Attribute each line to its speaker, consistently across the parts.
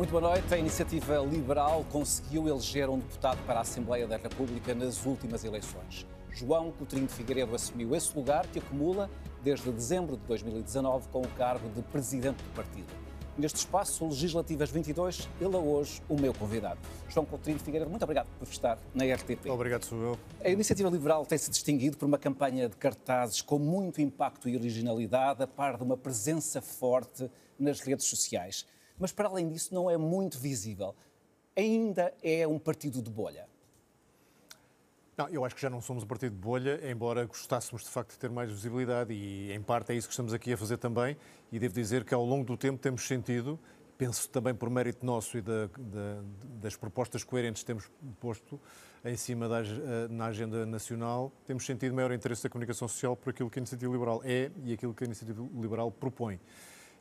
Speaker 1: Muito boa noite. A iniciativa liberal conseguiu eleger um deputado para a Assembleia da República nas últimas eleições. João Coutinho de Figueiredo assumiu esse lugar que acumula desde dezembro de 2019 com o cargo de presidente do partido. Neste espaço Legislativas 22, ele é hoje o meu convidado. João Coutinho de Figueiredo, muito obrigado por estar na RTP. Obrigado, sou eu. A iniciativa liberal tem-se distinguido por uma campanha de cartazes com muito impacto e originalidade, a par de uma presença forte nas redes sociais mas para além disso não é muito visível. Ainda é um partido de bolha.
Speaker 2: Não, eu acho que já não somos um partido de bolha, embora gostássemos de facto de ter mais visibilidade, e em parte é isso que estamos aqui a fazer também. E devo dizer que ao longo do tempo temos sentido, penso também por mérito nosso e da, da, das propostas coerentes que temos posto em cima da, eh, na agenda nacional, temos sentido maior interesse da comunicação social por aquilo que a Iniciativa Liberal é e aquilo que a Iniciativa Liberal propõe.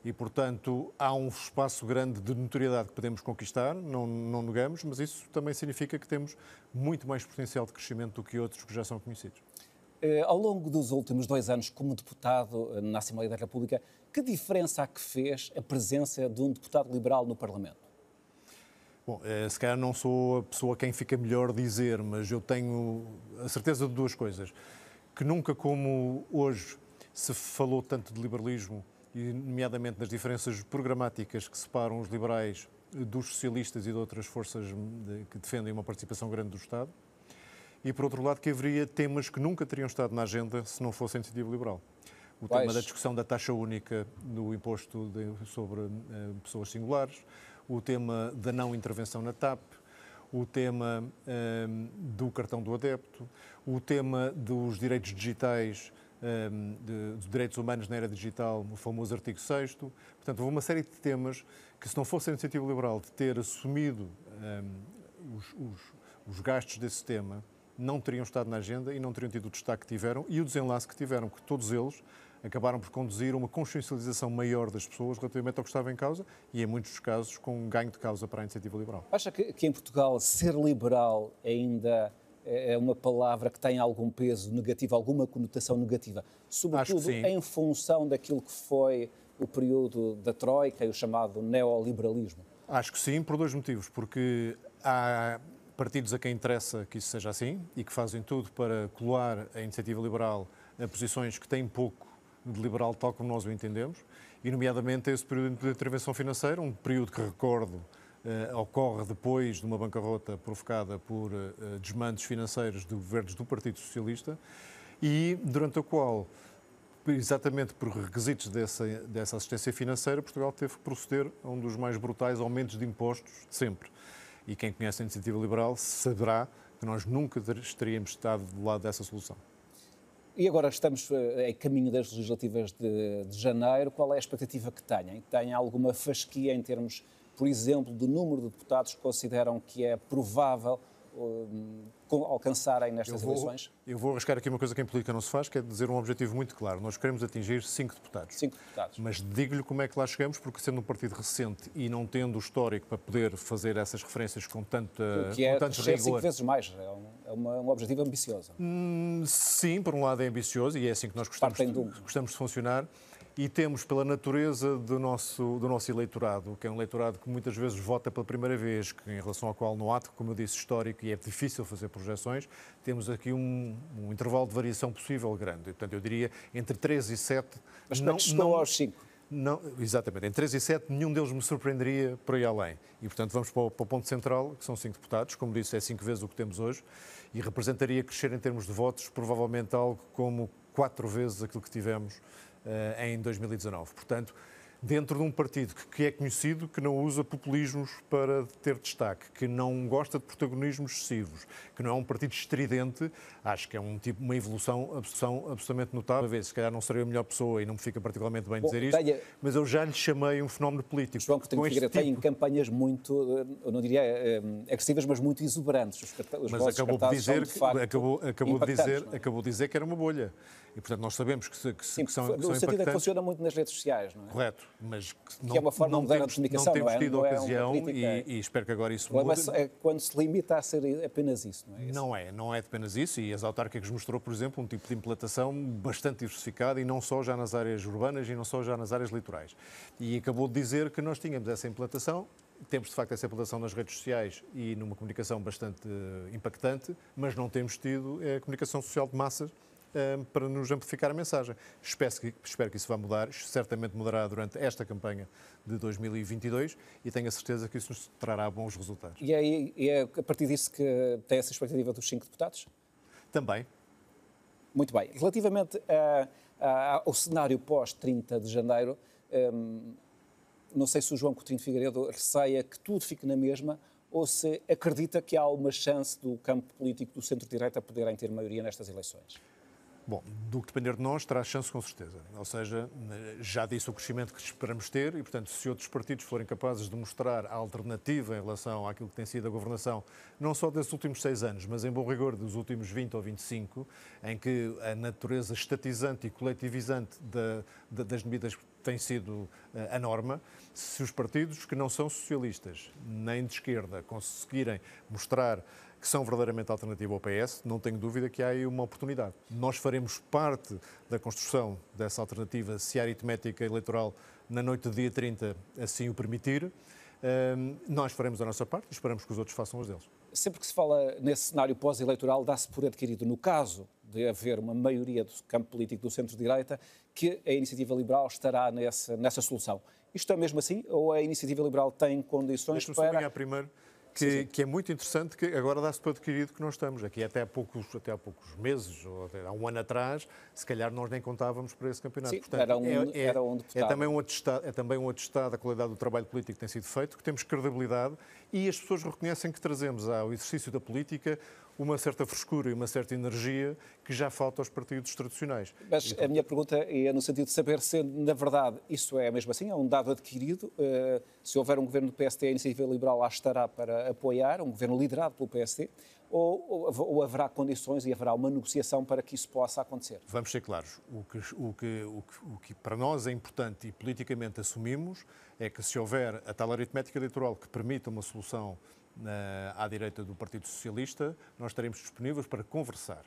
Speaker 2: E, portanto, há um espaço grande de notoriedade que podemos conquistar, não, não negamos, mas isso também significa que temos muito mais potencial de crescimento do que outros que já são conhecidos.
Speaker 1: Eh, ao longo dos últimos dois anos, como deputado eh, na Assembleia da República, que diferença há que fez a presença de um deputado liberal no Parlamento?
Speaker 2: Bom, eh, se calhar não sou a pessoa a quem fica melhor dizer, mas eu tenho a certeza de duas coisas. Que nunca como hoje se falou tanto de liberalismo e nomeadamente nas diferenças programáticas que separam os liberais dos socialistas e de outras forças que defendem uma participação grande do Estado, e por outro lado que haveria temas que nunca teriam estado na agenda se não fosse a iniciativa liberal. O Quais? tema da discussão da taxa única no imposto de, sobre uh, pessoas singulares, o tema da não intervenção na TAP, o tema uh, do cartão do adepto, o tema dos direitos digitais Ehm, de, de, direitos humanos na era digital, o famoso artigo 6 Portanto, houve uma série de temas que, se não fosse a iniciativa liberal de ter assumido um, ehm, os, os, os, gastos desse tema, não teriam estado na agenda e não teriam tido o destaque que tiveram e o desenlace que tiveram, que todos eles acabaram por conduzir a uma consciencialização maior das pessoas relativamente ao que estava em causa e, em muitos casos, com um ganho de causa para a iniciativa liberal.
Speaker 1: Acha que, que em Portugal ser liberal ainda é, é uma palavra que tem algum peso negativo, alguma conotação negativa, sobretudo em função daquilo que foi o período da Troika e o chamado neoliberalismo?
Speaker 2: Acho que sim, por dois motivos. Porque há partidos a quem interessa que isso seja assim e que fazem tudo para colar a iniciativa liberal a posições que têm pouco de liberal, tal como nós o entendemos, e, nomeadamente, esse período de intervenção financeira, um período que recordo eh, ocorre depois de uma bancarrota provocada por eh, desmandos financeiros de governos do Partido Socialista e durante a qual exatamente por requisitos dessa, dessa assistência financeira, Portugal teve que proceder a um dos mais brutais aumentos de impostos de sempre. E quem conhece a iniciativa liberal saberá que nós nunca teríamos estado do lado dessa solução.
Speaker 1: E agora estamos eh, em caminho das legislativas de, de janeiro. Qual é a expectativa que tenham? Tem alguma fasquia em termos por exemplo, do número de deputados que consideram que é provável eh, alcançarem nestas eu vou, eleições?
Speaker 2: Eu vou arriscar aqui uma coisa que em política não se faz, que é dizer um objetivo muito claro. Nós queremos atingir cinco deputados. Cinco deputados. Mas digo-lhe como é que lá chegamos, porque sendo um partido recente e não tendo o histórico para poder fazer essas referências com, tanta, o que é, com tanto rigor... cinco vezes
Speaker 1: mais. É um, é uma, um objetivo ambicioso.
Speaker 2: Hum, sim, por um lado é ambicioso e é assim que nós gostamos, de, gostamos de funcionar e temos pela natureza do nosso, do nosso eleitorado, que é um eleitorado que muitas vezes vota pela primeira vez, que, em relação ao qual não há, como eu disse, histórico e é difícil fazer projeções, temos aqui um, um intervalo de variação possível grande. Portanto, eu diria entre 3 e 7. Mas é não, não aos 5. Não, exatamente. Em 3 e 7, nenhum deles me surpreenderia por aí além. E, portanto, vamos para o, para o ponto central, que são cinco deputados. Como disse, é cinco vezes o que temos hoje. E representaria crescer em termos de votos, provavelmente algo como quatro vezes aquilo que tivemos eh, em 2019. Portanto, dentro de um partido que é conhecido, que não usa populismos para ter destaque, que não gosta de protagonismos excessivos, que não é um partido estridente, acho que é um tipo, uma evolução absolutamente notável. Uma vez, se calhar não serei a melhor pessoa e não me fica particularmente bem Bom, dizer isto, mas eu já lhe chamei um fenómeno político. João Coutinho tipo... tem
Speaker 1: campanhas muito, eh, eu não diria eh, agressivas, mas muito exuberantes. Os, mas acabou de dizer, de que, acabou, acabou de dizer,
Speaker 2: é? acabou de dizer que era uma bolha. E, portanto, nós sabemos que, que, Sim, que são No são sentido é que funciona
Speaker 1: muito nas redes sociais, não
Speaker 2: é? Correto, mas que, não, é uma forma não temos, de comunicação, não temos é? tido não é? ocasião é e, e, espero que agora isso é mude. É
Speaker 1: quando se limita a ser apenas isso, não
Speaker 2: é? Isso? Não é, não é apenas isso e as autárquicas mostrou, por exemplo, um tipo de implantação bastante diversificada e não só já nas áreas urbanas e não só já nas áreas litorais. E acabou de dizer que nós tínhamos essa implantação, temos de facto essa implantação nas redes sociais e numa comunicação bastante uh, impactante, mas não temos tido a uh, eh, comunicação social de massas Ehm, para nos amplificar a mensagem. Espero que, espero que isso vá mudar, certamente mudará durante esta campanha de 2022 e tenho a certeza que isso nos trará bons resultados.
Speaker 1: E é, é a partir disso que tem essa expectativa dos cinco deputados? Também. Muito bem. Relativamente a, a, ao cenário pós-30 de janeiro, hum, não sei se o João Coutinho Figueiredo receia que tudo fique na mesma ou se acredita que há uma chance do campo político do centro-direita poderem ter maioria nestas eleições?
Speaker 2: Bom, do que depender de nós, terá chance com certeza. Ou seja, já disse o crescimento que esperamos ter e, portanto, se outros partidos forem capazes de mostrar a alternativa em relação àquilo que tem sido a governação, não só desses últimos seis anos, mas em bom rigor dos últimos 20 ou 25, em que a natureza estatizante e coletivizante da, da, das medidas tem sido eh, a norma, se os partidos que não são socialistas nem de esquerda conseguirem mostrar que são verdadeiramente alternativa ao PS, não tenho dúvida que há aí uma oportunidade. Nós faremos parte da construção dessa alternativa, se a aritmética eleitoral na noite do dia 30 assim o permitir. Nós faremos a nossa parte e esperamos que os outros façam as deles.
Speaker 1: Sempre que se fala nesse cenário pós-eleitoral, dá-se por adquirido, no caso de haver uma maioria do campo político do centro-direita, que a iniciativa liberal estará nessa, nessa solução. Isto é mesmo assim ou a iniciativa liberal tem condições para.
Speaker 2: Primeiro, que, que, é muito interessante, que agora dá-se para adquirido que nós estamos. Aqui até há poucos, até há poucos meses, ou há um ano atrás, se calhar nós nem contávamos para esse campeonato. Sim, Portanto, era um, é, é, era um É também um, atestado, é também um atestado da qualidade do trabalho político que tem sido feito, que temos credibilidade e as pessoas reconhecem que trazemos ao exercício da política uma certa frescura e uma certa energia que já falta aos partidos tradicionais.
Speaker 1: Mas então, a minha pergunta é no sentido de saber se, na verdade, isso é mesmo assim, é um dado adquirido. Eh, se houver um governo do PSD, a Iniciativa Liberal lá estará para apoiar, um governo liderado pelo PSD, ou, ou, haverá condições e haverá uma negociação para que isso possa acontecer?
Speaker 2: Vamos ser claros. O que, o, que, o, que, o que, para nós é importante e politicamente assumimos é que se houver a tal aritmética eleitoral que permita uma solução na, à direita do Partido Socialista, nós estaremos disponíveis para conversar.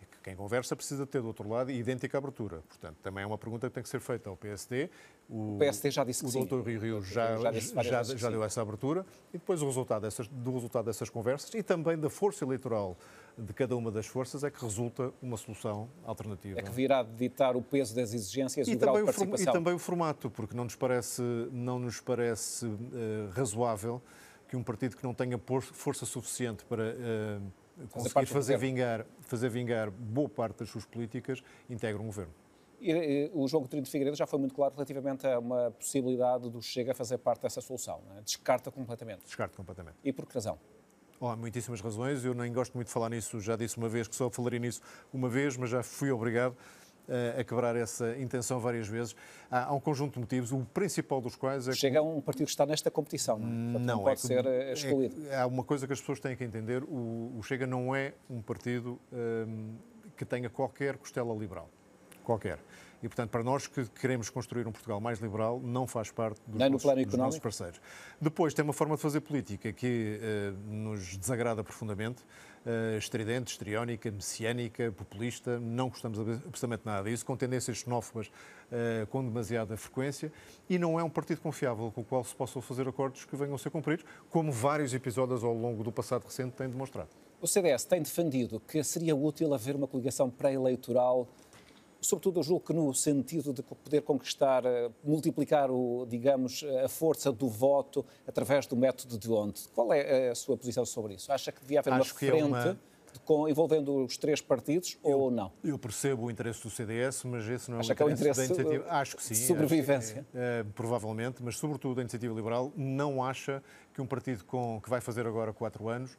Speaker 2: E é que quem conversa precisa ter do outro lado idêntica abertura. Portanto, também é uma pergunta que tem que ser feita ao PSD. O, o PSD já disse que O doutor Rio Rio já, já, já, já deu essa abertura. E depois o resultado dessas, do resultado dessas conversas e também da força eleitoral de cada uma das forças é que resulta uma solução alternativa.
Speaker 1: É que virá ditar o peso das exigências e, o grau de participação. E também
Speaker 2: o formato, porque não nos parece, não nos parece uh, razoável que um partido que não tenha força suficiente para uh, conseguir fazer vingar, fazer vingar boa parte das suas políticas integre um governo.
Speaker 1: E, eh, o João Coutinho de Figueiredo já foi muito claro relativamente a uma possibilidade do Chega fazer parte dessa solução. É? Descarta completamente.
Speaker 2: Descarta completamente. E por que razão? Oh, há muitíssimas razões. Eu nem gosto muito de falar nisso. Já disse uma vez que só falaria nisso uma vez, mas já fui obrigado. Eh, a quebrar essa intenção várias vezes. Há, um conjunto de motivos, o principal dos quais é que... Chega a um partido que está nesta competição, não, é? não, não é pode eh, é que, ser excluído. É, há uma coisa que as pessoas têm que entender, o, o Chega não é um partido ehm, que tenha qualquer costela liberal qualquer. E, portanto, para nós que queremos construir um Portugal mais liberal, não faz parte dos, Nem nossos, no plano dos nossos parceiros. Depois, tem uma forma de fazer política que uh, nos desagrada profundamente, uh, estridente, estriónica, messiânica, populista, não gostamos absolutamente nada disso, com tendências xenófobas uh, com demasiada frequência, e não é um partido confiável com o qual se possam fazer acordos que venham a ser cumpridos, como vários episódios ao longo do passado recente têm demonstrado.
Speaker 1: O CDS tem defendido que seria útil haver uma coligação pré-eleitoral sobretudo eu julgo que no sentido de poder conquistar, eh, multiplicar, o, digamos, eh, a força do voto através do método de onde. Qual é eh, a sua posição sobre isso? Acha que devia haver Acho é uma frente... É uma... envolvendo os três partidos eu, ou não?
Speaker 2: Eu percebo o interesse do CDS, mas esse não é, Acha o, interesse é o interesse da iniciativa. acho que sim. De sobrevivência. Que, é, é, provavelmente, mas sobretudo a iniciativa liberal não acha que um partido com, que vai fazer agora quatro anos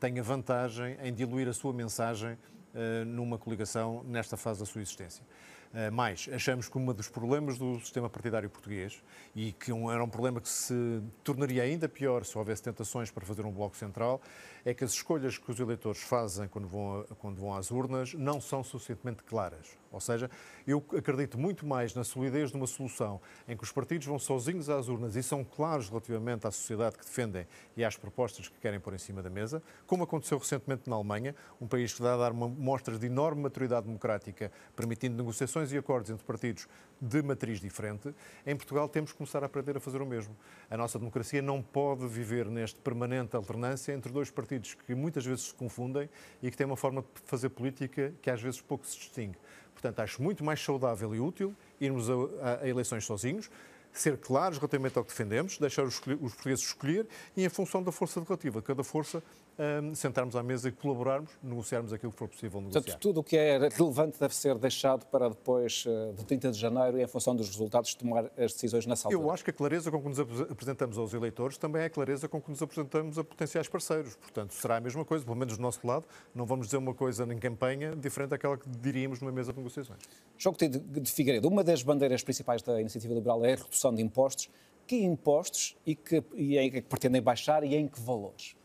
Speaker 2: tenha vantagem em diluir a sua mensagem eh, numa coligação nesta fase da sua existência. Eh, mais, achamos que um dos problemas do sistema partidário português, e que era um problema que se tornaria ainda pior se houvesse tentações para fazer um Bloco Central, é que as escolhas que os eleitores fazem quando vão, quando vão às urnas não são suficientemente claras. Ou seja, eu acredito muito mais na solidez de uma solução em que os partidos vão sozinhos às urnas e são claros relativamente à sociedade que defendem e às propostas que querem pôr em cima da mesa, como aconteceu recentemente na Alemanha, um país que dá a dar mostras de enorme maturidade democrática, permitindo negociações e acordos entre partidos de matriz diferente. Em Portugal temos que começar a aprender a fazer o mesmo. A nossa democracia não pode viver neste permanente alternância entre dois partidos que muitas vezes se confundem e que têm uma forma de fazer política que às vezes pouco se distingue. Portanto, acho muito mais saudável e útil irmos a, a, a eleições sozinhos, ser claros relativamente ao que defendemos, deixar os, os portugueses escolher e, em função da força relativa cada força, Hum, sentarmos à mesa e colaborarmos, negociarmos aquilo que for possível negociar. Portanto,
Speaker 1: tudo o que é relevante deve ser deixado para depois eh, de 30 de janeiro e em função dos resultados tomar as decisões na sala. Eu
Speaker 2: acho que a clareza com que nos apresentamos aos eleitores também é a clareza com que nos apresentamos a potenciais parceiros. Portanto, será a mesma coisa, pelo menos do nosso lado, não vamos dizer uma coisa em campanha diferente daquela que diríamos numa mesa de negociações.
Speaker 1: João Coutinho de Figueiredo, uma das bandeiras principais da Iniciativa Liberal é a redução de
Speaker 2: impostos. Que impostos e, que, e em que pretendem baixar e em que valores?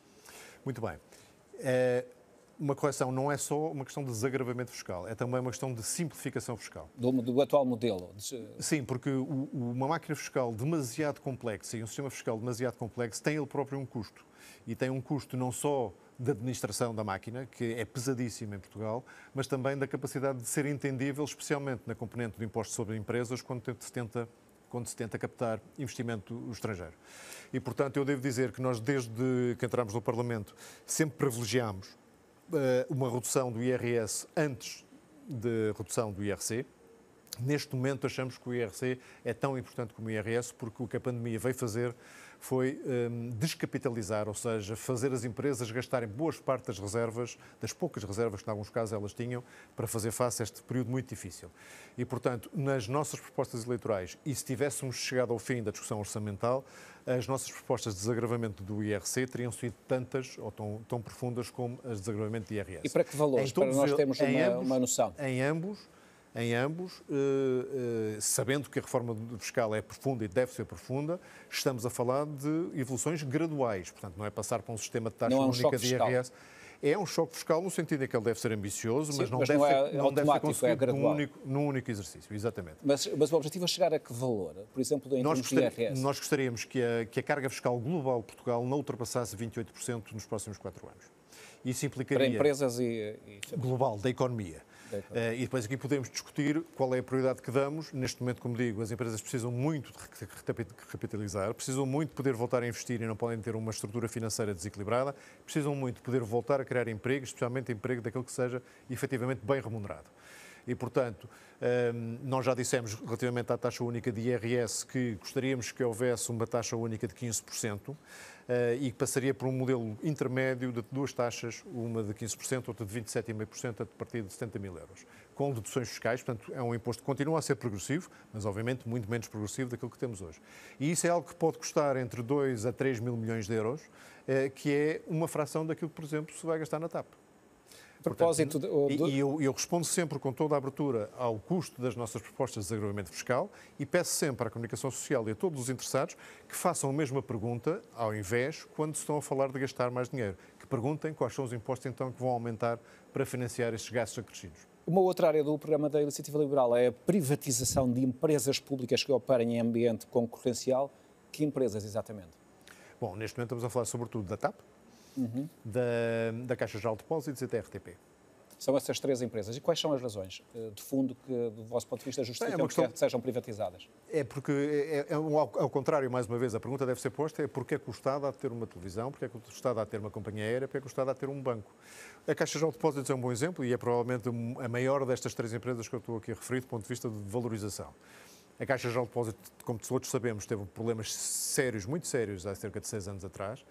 Speaker 2: Muito bem. É, uma correção não é só uma questão de desagravamento fiscal, é também uma questão de simplificação fiscal.
Speaker 1: Do, do atual modelo?
Speaker 2: Sim, porque o, uma máquina fiscal demasiado complexa e um sistema fiscal demasiado complexo tem ele próprio um custo. E tem um custo não só da administração da máquina, que é pesadíssima em Portugal, mas também da capacidade de ser entendível, especialmente na componente do imposto sobre empresas, quando se tenta quando se tenta captar investimento estrangeiro. E, portanto, eu devo dizer que nós, desde que entramos no Parlamento, sempre privilegiámos uh, uma redução do IRS antes da redução do IRC. Neste momento, achamos que o IRC é tão importante como o IRS, porque o que a pandemia veio fazer foi um, descapitalizar, ou seja, fazer as empresas gastarem boas partes das reservas, das poucas reservas que, em alguns casos, elas tinham, para fazer face a este período muito difícil. E, portanto, nas nossas propostas eleitorais, e se tivéssemos chegado ao fim da discussão orçamental, as nossas propostas de desagravamento do IRC teriam sido tantas ou tão, tão profundas como as de desagravamento do IRS. E para que valores? Em para nós termos uma, ambos, uma noção. Em ambos, em ambos, eh, eh, sabendo que a reforma fiscal é profunda e deve ser profunda, estamos a falar de evoluções graduais, portanto, não é passar para um sistema de taxa não única é um de IRS. Fiscal. É um choque fiscal no sentido em que ele deve ser ambicioso, Sim, mas não, mas deve, não é ser, não deve ser é conseguido é num, único, num único exercício, exatamente.
Speaker 1: Mas, mas, o objetivo é chegar a que valor? Por exemplo, em nós termos IRS? Nós
Speaker 2: gostaríamos que a, que a carga fiscal global de Portugal não ultrapassasse 28% nos próximos quatro anos. Isso implicaria... Para empresas e... e... Global, da economia. É claro. É. Eh, e depois aqui podemos discutir qual é a prioridade que damos. Neste momento, como digo, as empresas precisam muito de recapitalizar, precisam muito de poder voltar a investir e não podem ter uma estrutura financeira desequilibrada, precisam muito de poder voltar a criar empregos, especialmente emprego daquele que seja efetivamente bem remunerado. E, portanto, ehm, nós já dissemos relativamente à taxa única de IRS que gostaríamos que houvesse uma taxa única de 15%. Eh, e que passaria por um modelo intermédio de duas taxas, uma de 15%, outra de 27,5% a partir de 70 mil euros, com deduções fiscais, portanto é um imposto que continua a ser progressivo, mas obviamente muito menos progressivo daquilo que temos hoje. E isso é algo que pode custar entre 2 a 3 mil milhões de euros, eh, que é uma fração daquilo que, por exemplo, se vai gastar na TAP propósito. Portanto, do... E eu, eu, respondo sempre com toda a abertura ao custo das nossas propostas de desagravamento fiscal e peço sempre à comunicação social e a todos os interessados que façam a mesma pergunta ao invés quando estão a falar de gastar mais dinheiro. Que perguntem quais são os impostos então que vão aumentar para financiar estes gastos acrescidos. Uma outra área
Speaker 1: do programa da Iniciativa Liberal é a privatização de
Speaker 2: empresas públicas
Speaker 1: que operem em ambiente concorrencial. Que empresas, exatamente?
Speaker 2: Bom, neste momento estamos a falar sobretudo da TAP, uhum. da, da Caixa Geral de Depósitos e da RTP.
Speaker 1: São essas três empresas. E quais são as razões, eh, de fundo, que, do vosso ponto de vista, justificam é questão... que sejam privatizadas?
Speaker 2: É porque, é, é, é ao contrário, mais uma vez, a pergunta deve ser posta é porque é custado a ter uma televisão, porque é custado a ter uma companhia aérea, porque é custado a ter um banco. A Caixa Geral de Depósitos é um bom exemplo e é provavelmente a maior destas três empresas que eu estou aqui a referir do ponto de vista de valorização. A Caixa Geral de Depósitos, como todos sabemos, teve problemas sérios, muito sérios, há cerca de seis anos atrás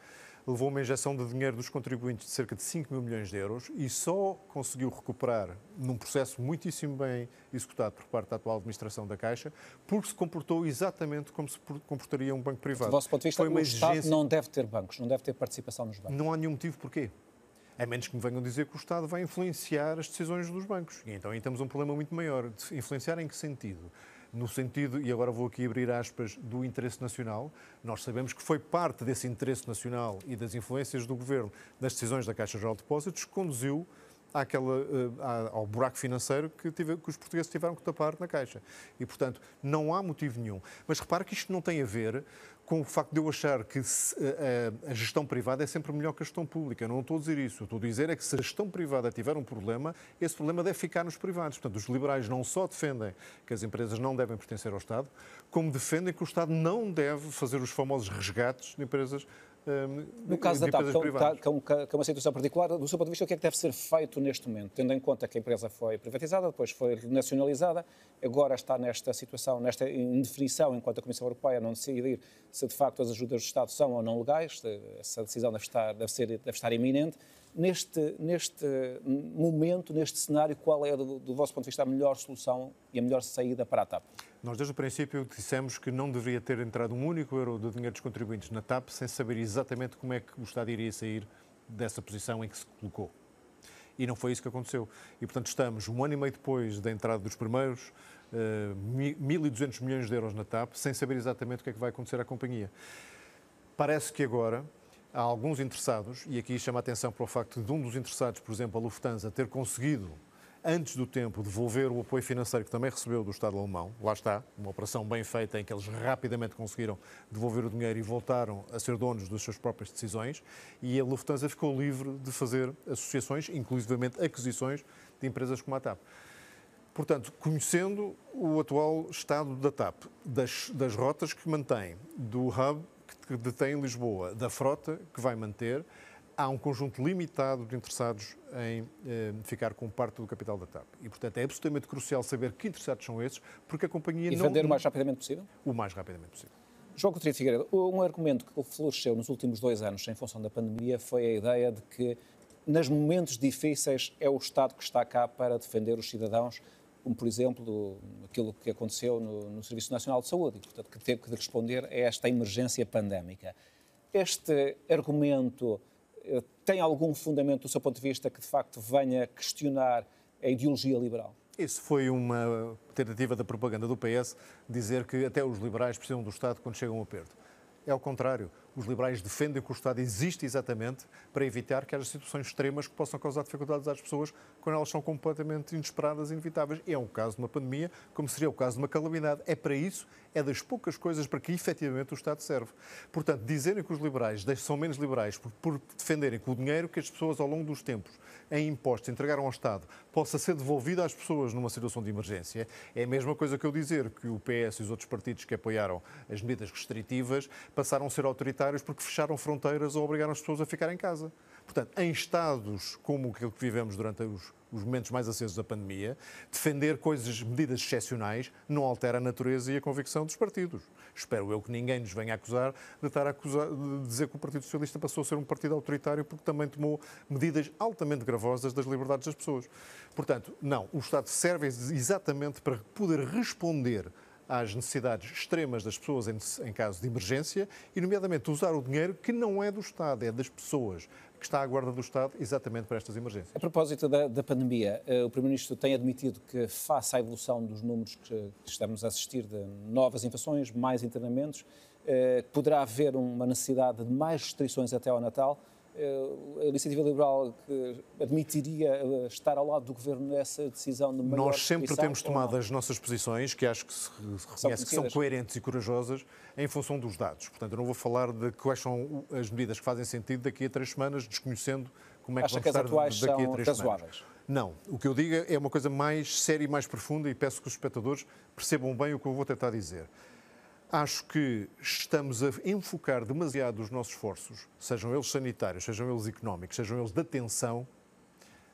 Speaker 2: levou uma injeção de dinheiro dos contribuintes de cerca de 5 mil milhões de euros e só conseguiu recuperar, num processo muitíssimo bem executado por parte da atual administração da Caixa, porque se comportou exatamente como se comportaria um banco privado. Do vosso ponto de vista, Foi uma o exigência... Estado não
Speaker 1: deve ter bancos, não deve ter participação nos
Speaker 2: bancos. Não há nenhum motivo porquê. A menos que me venham dizer que o Estado vai influenciar as decisões dos bancos. E então aí temos um problema muito maior. Influenciar em que sentido? no sentido, e agora vou aqui abrir aspas, do interesse nacional. Nós sabemos que foi parte desse interesse nacional e das influências do governo, das decisões da Caixa Geral de Depósitos, que conduziu àquela, eh, ao buraco financeiro que, tive, que, os portugueses tiveram que tapar na Caixa. E, portanto, não há motivo nenhum. Mas repare que isto não tem a ver com o facto de eu achar que se, a, eh, eh, a, gestão privada é sempre melhor que a gestão pública. Eu não estou a dizer isso. Eu estou a dizer é que se a gestão privada tiver um problema, esse problema deve ficar nos privados. Portanto, os liberais não só defendem que as empresas não devem pertencer ao Estado, como defendem que o Estado não deve fazer os famosos resgates de empresas no caso da TAP, é é
Speaker 1: que é, uma situação particular, do seu ponto de vista, o que é que deve ser feito neste momento, tendo em conta que a empresa foi privatizada, depois foi nacionalizada, agora está nesta situação, nesta indefinição, enquanto a Comissão Europeia não decidir se de facto as ajudas do Estado são ou não legais, essa decisão deve estar, deve ser, deve estar iminente neste, neste momento, neste cenário, qual é, do, do, vosso ponto de vista, a melhor solução e a melhor saída para a TAP?
Speaker 2: Nós, desde o princípio, dissemos que não deveria ter entrado um único euro de dinheiro dos contribuintes na TAP sem saber exatamente como é que o Estado iria sair dessa posição em que se colocou. E não foi isso que aconteceu. E, portanto, estamos um ano e meio depois da entrada dos primeiros, uh, eh, 1.200 milhões de euros na TAP, sem saber exatamente o que é que vai acontecer à companhia. Parece que agora, há alguns interessados, e aqui chama a atenção para o facto de um dos interessados, por exemplo, a Lufthansa, ter conseguido, antes do tempo, devolver o apoio financeiro que também recebeu do Estado alemão. Lá está, uma operação bem feita em que eles rapidamente conseguiram devolver o dinheiro e voltaram a ser donos das suas próprias decisões. E a Lufthansa ficou livre de fazer associações, inclusivamente aquisições, de empresas como a TAP. Portanto, conhecendo o atual estado da TAP, das, das rotas que mantém, do hub que detém Lisboa, da frota que vai manter, há um conjunto limitado de interessados em eh, ficar com parte do capital da TAP. E, portanto, é absolutamente crucial saber que interessados são esses, porque a companhia e não... E vender o mais
Speaker 1: rapidamente possível?
Speaker 2: O mais rapidamente possível.
Speaker 1: João Coutinho Figueiredo, um argumento que floresceu nos últimos dois anos em função da pandemia foi a ideia de que, nos momentos difíceis, é o Estado que está cá para defender os cidadãos como por exemplo aquilo que aconteceu no, no Serviço Nacional de Saúde, e, portanto, que teve que responder a esta emergência pandémica. Este argumento eh, tem algum fundamento do seu ponto de vista que de facto venha questionar a ideologia liberal?
Speaker 2: Isso foi uma tentativa da propaganda do PS dizer que até os liberais precisam do Estado quando chegam ao perto. É ao contrário os liberais defendem que o Estado existe exatamente para evitar que haja situações extremas que possam causar dificuldades às pessoas quando elas são completamente inesperadas e inevitáveis. É um caso de uma pandemia, como seria o caso de uma calamidade. É para isso, é das poucas coisas para que efetivamente o Estado serve. Portanto, dizerem que os liberais são menos liberais por, por defenderem que o dinheiro que as pessoas ao longo dos tempos em impostos entregaram ao Estado possa ser devolvido às pessoas numa situação de emergência, é a mesma coisa que eu dizer que o PS e os outros partidos que apoiaram as medidas restritivas passaram a ser autoritários sanitários porque fecharam fronteiras ou obrigaram as pessoas a ficar em casa. Portanto, em estados como aquele que vivemos durante os, os, momentos mais acesos da pandemia, defender coisas, medidas excepcionais, não altera a natureza e a convicção dos partidos. Espero eu que ninguém nos venha acusar de estar a acusar, de dizer que o Partido Socialista passou a ser um partido autoritário porque também tomou medidas altamente gravosas das liberdades das pessoas. Portanto, não, o Estado serve exatamente para poder responder às necessidades extremas das pessoas em, em caso de emergência e, nomeadamente, usar o dinheiro que não é do Estado, é das pessoas que está à guarda do Estado exatamente para estas emergências. A
Speaker 1: propósito da, da pandemia, eh, o Primeiro-Ministro tem admitido que, face à evolução dos números que, que estamos a assistir de novas infecções, mais internamentos, eh, poderá haver uma necessidade de mais restrições até ao Natal. Eh, a iniciativa liberal que admitiria eh, estar ao lado do governo nessa decisão de maior Nós sempre temos tomado
Speaker 2: as nossas posições, que acho que se reconhece que são coerentes e corajosas, em função dos dados. Portanto, eu não vou falar de quais são as medidas que fazem sentido daqui a três semanas, desconhecendo como é que Acha vão que estar atuais daqui a três são semanas. Razoáveis. Não, o que eu digo é uma coisa mais séria e mais profunda e peço que os espectadores percebam bem o que eu vou tentar dizer. Acho que estamos a enfocar demasiado os nossos esforços, sejam eles sanitários, sejam eles económicos, sejam eles de atenção,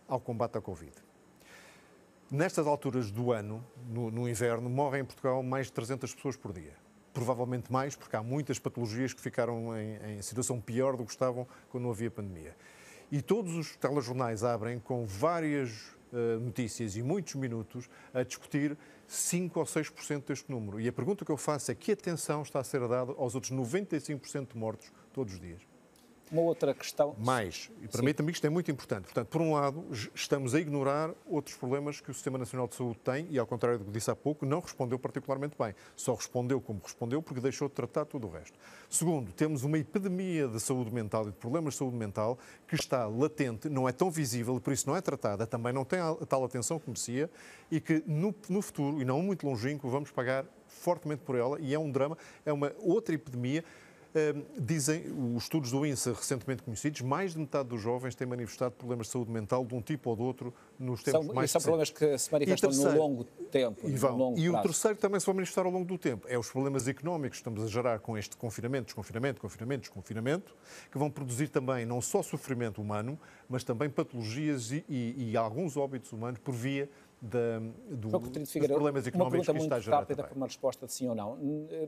Speaker 2: ao combate à Covid. Nestas alturas do ano, no, no, inverno, morrem em Portugal mais de 300 pessoas por dia. Provavelmente mais, porque há muitas patologias que ficaram em, em situação pior do que estavam quando não havia pandemia. E todos os telejornais abrem com várias uh, notícias e muitos minutos a discutir 5 ou 6% deste número. E a pergunta que eu faço é que atenção está a ser dada aos outros 95% de mortos todos os dias? Uma outra questão. Mais, e permita-me isto é muito importante. Portanto, por um lado, estamos a ignorar outros problemas que o Sistema Nacional de Saúde tem e, ao contrário do que disse há pouco, não respondeu particularmente bem. Só respondeu como respondeu porque deixou de tratar todo o resto. Segundo, temos uma epidemia de saúde mental e de problemas de saúde mental que está latente, não é tão visível, por isso não é tratada, também não tem a tal atenção que merecia e que no, no futuro, e não muito longínquo, vamos pagar fortemente por ela e é um drama, é uma outra epidemia Dizem os estudos do INSA recentemente conhecidos, mais de metade dos jovens têm manifestado problemas de saúde mental de um tipo ou de outro nos tempos são, mais e são problemas que
Speaker 1: se manifestam no longo tempo. E, vão, longo e o terceiro
Speaker 2: também se vai manifestar ao longo do tempo. É os problemas económicos que estamos a gerar com este confinamento, desconfinamento, confinamento, desconfinamento, que vão produzir também não só sofrimento humano, mas também patologias e, e, e alguns óbitos humanos por via da, do, dos problemas económicos que está a gerar. Uma pergunta muito
Speaker 1: rápida para uma resposta de sim ou não.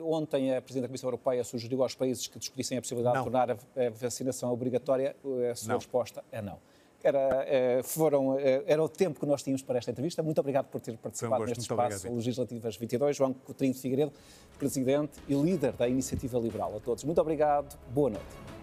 Speaker 1: Ontem a Presidente da Comissão Europeia sugeriu aos países que discutissem a possibilidade não. de tornar a vacinação obrigatória. Eh, a sua não. resposta é não. Era, eh, foram, eh, era o tempo que nós tínhamos para esta entrevista. Muito obrigado por ter participado um neste muito espaço obrigado. Legislativas 22. João Coutinho de Figueiredo, Presidente e líder da Iniciativa Liberal. A todos, muito obrigado. Boa noite.